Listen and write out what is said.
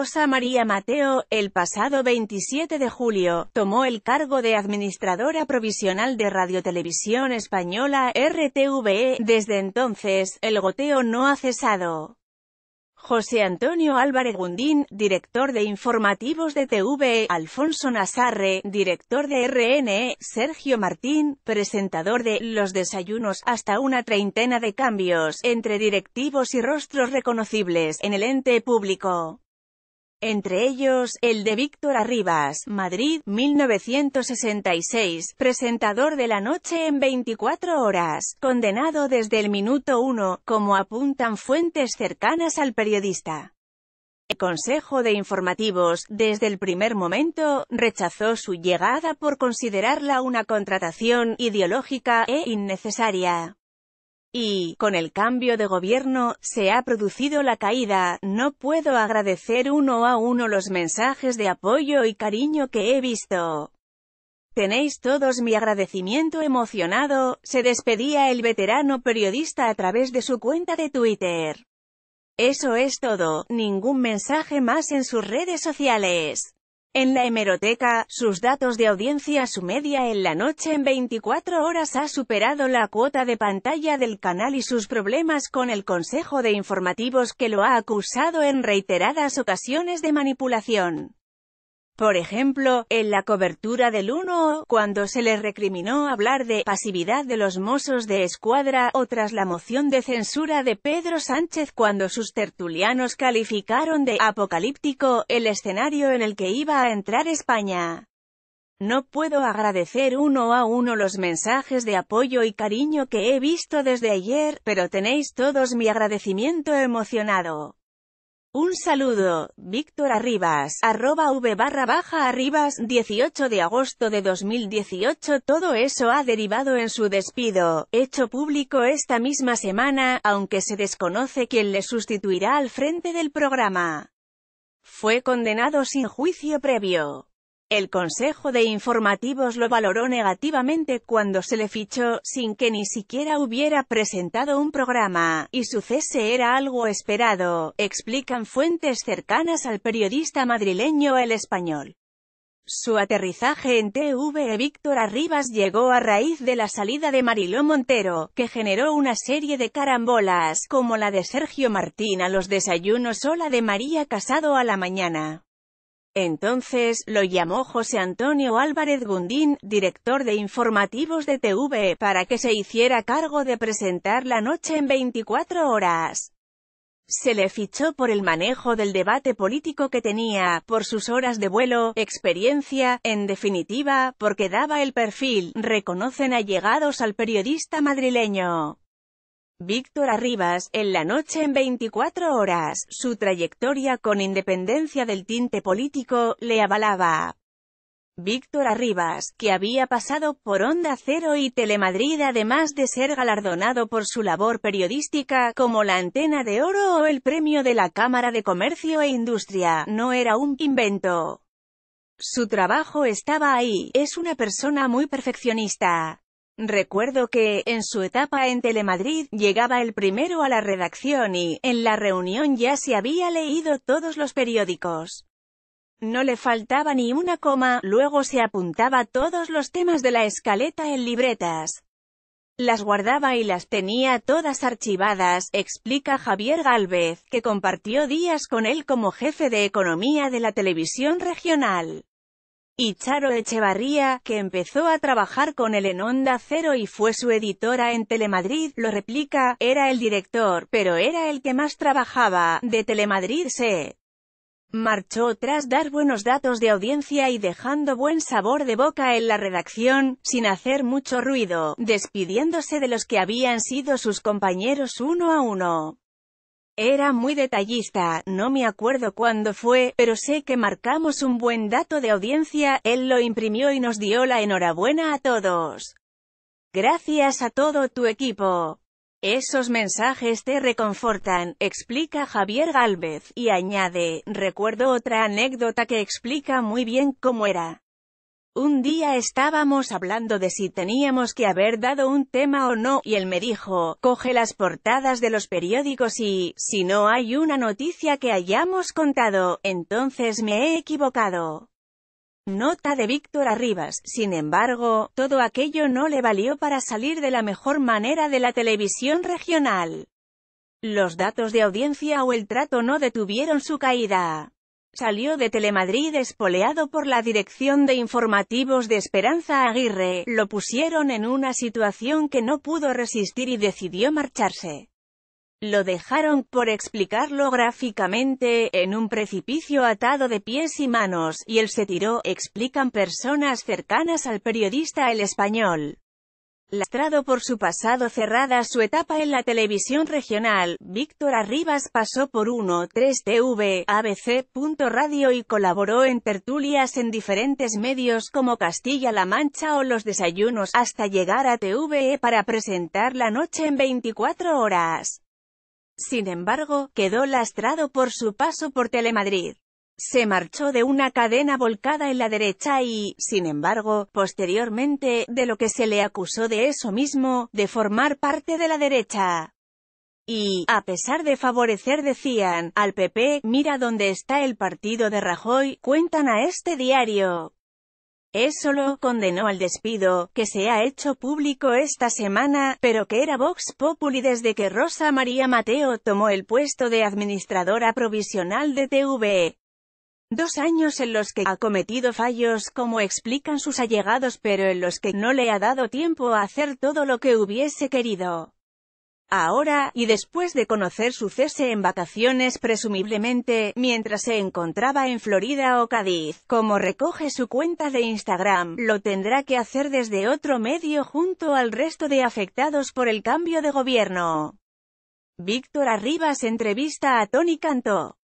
Rosa María Mateo, el pasado 27 de julio, tomó el cargo de administradora provisional de Radiotelevisión Española RTVE. Desde entonces, el goteo no ha cesado. José Antonio Álvarez Gundín, director de informativos de TV, e. Alfonso Nazarre, director de RNE, Sergio Martín, presentador de Los Desayunos, hasta una treintena de cambios, entre directivos y rostros reconocibles, en el ente público entre ellos, el de Víctor Arribas, Madrid, 1966, presentador de La Noche en 24 horas, condenado desde el minuto uno, como apuntan fuentes cercanas al periodista. El Consejo de Informativos, desde el primer momento, rechazó su llegada por considerarla una contratación ideológica e innecesaria. Y, con el cambio de gobierno, se ha producido la caída, no puedo agradecer uno a uno los mensajes de apoyo y cariño que he visto. Tenéis todos mi agradecimiento emocionado, se despedía el veterano periodista a través de su cuenta de Twitter. Eso es todo, ningún mensaje más en sus redes sociales. En la hemeroteca, sus datos de audiencia su media en la noche en 24 horas ha superado la cuota de pantalla del canal y sus problemas con el Consejo de Informativos que lo ha acusado en reiteradas ocasiones de manipulación. Por ejemplo, en la cobertura del 1 cuando se le recriminó hablar de pasividad de los mozos de escuadra o tras la moción de censura de Pedro Sánchez cuando sus tertulianos calificaron de apocalíptico el escenario en el que iba a entrar España. No puedo agradecer uno a uno los mensajes de apoyo y cariño que he visto desde ayer, pero tenéis todos mi agradecimiento emocionado. Un saludo, Víctor Arribas, arroba v barra baja Arribas, 18 de agosto de 2018 Todo eso ha derivado en su despido, hecho público esta misma semana, aunque se desconoce quién le sustituirá al frente del programa. Fue condenado sin juicio previo. El Consejo de Informativos lo valoró negativamente cuando se le fichó, sin que ni siquiera hubiera presentado un programa, y su cese era algo esperado, explican fuentes cercanas al periodista madrileño El Español. Su aterrizaje en TV Víctor Arribas llegó a raíz de la salida de Mariló Montero, que generó una serie de carambolas, como la de Sergio Martín a los desayunos o la de María Casado a la mañana. Entonces, lo llamó José Antonio Álvarez Gundín, director de informativos de TV, para que se hiciera cargo de presentar la noche en 24 horas. Se le fichó por el manejo del debate político que tenía, por sus horas de vuelo, experiencia, en definitiva, porque daba el perfil, reconocen allegados al periodista madrileño. Víctor Arribas, en la noche en 24 horas, su trayectoria con independencia del tinte político, le avalaba. Víctor Arribas, que había pasado por Onda Cero y Telemadrid además de ser galardonado por su labor periodística, como la Antena de Oro o el Premio de la Cámara de Comercio e Industria, no era un invento. Su trabajo estaba ahí, es una persona muy perfeccionista. Recuerdo que, en su etapa en Telemadrid, llegaba el primero a la redacción y, en la reunión ya se había leído todos los periódicos. No le faltaba ni una coma, luego se apuntaba todos los temas de la escaleta en libretas. Las guardaba y las tenía todas archivadas, explica Javier Galvez, que compartió días con él como jefe de economía de la televisión regional y Charo Echevarría, que empezó a trabajar con él en Onda Cero y fue su editora en Telemadrid, lo replica, era el director, pero era el que más trabajaba, de Telemadrid se marchó tras dar buenos datos de audiencia y dejando buen sabor de boca en la redacción, sin hacer mucho ruido, despidiéndose de los que habían sido sus compañeros uno a uno. Era muy detallista, no me acuerdo cuándo fue, pero sé que marcamos un buen dato de audiencia, él lo imprimió y nos dio la enhorabuena a todos. Gracias a todo tu equipo. Esos mensajes te reconfortan, explica Javier Gálvez, y añade, recuerdo otra anécdota que explica muy bien cómo era. Un día estábamos hablando de si teníamos que haber dado un tema o no, y él me dijo, coge las portadas de los periódicos y, si no hay una noticia que hayamos contado, entonces me he equivocado. Nota de Víctor Arribas, sin embargo, todo aquello no le valió para salir de la mejor manera de la televisión regional. Los datos de audiencia o el trato no detuvieron su caída. Salió de Telemadrid espoleado por la dirección de informativos de Esperanza Aguirre, lo pusieron en una situación que no pudo resistir y decidió marcharse. Lo dejaron, por explicarlo gráficamente, en un precipicio atado de pies y manos, y él se tiró, explican personas cercanas al periodista El Español. Lastrado por su pasado cerrada su etapa en la televisión regional, Víctor Arribas pasó por 1-3 TV, ABC. Radio y colaboró en tertulias en diferentes medios como Castilla-La Mancha o Los Desayunos, hasta llegar a TVE para presentar La Noche en 24 horas. Sin embargo, quedó lastrado por su paso por Telemadrid se marchó de una cadena volcada en la derecha y, sin embargo, posteriormente, de lo que se le acusó de eso mismo, de formar parte de la derecha. Y, a pesar de favorecer decían, al PP, mira dónde está el partido de Rajoy, cuentan a este diario. Eso lo condenó al despido, que se ha hecho público esta semana, pero que era Vox Populi desde que Rosa María Mateo tomó el puesto de administradora provisional de TV. Dos años en los que ha cometido fallos como explican sus allegados pero en los que no le ha dado tiempo a hacer todo lo que hubiese querido. Ahora, y después de conocer su cese en vacaciones presumiblemente, mientras se encontraba en Florida o Cádiz, como recoge su cuenta de Instagram, lo tendrá que hacer desde otro medio junto al resto de afectados por el cambio de gobierno. Víctor Arribas entrevista a Tony Cantó.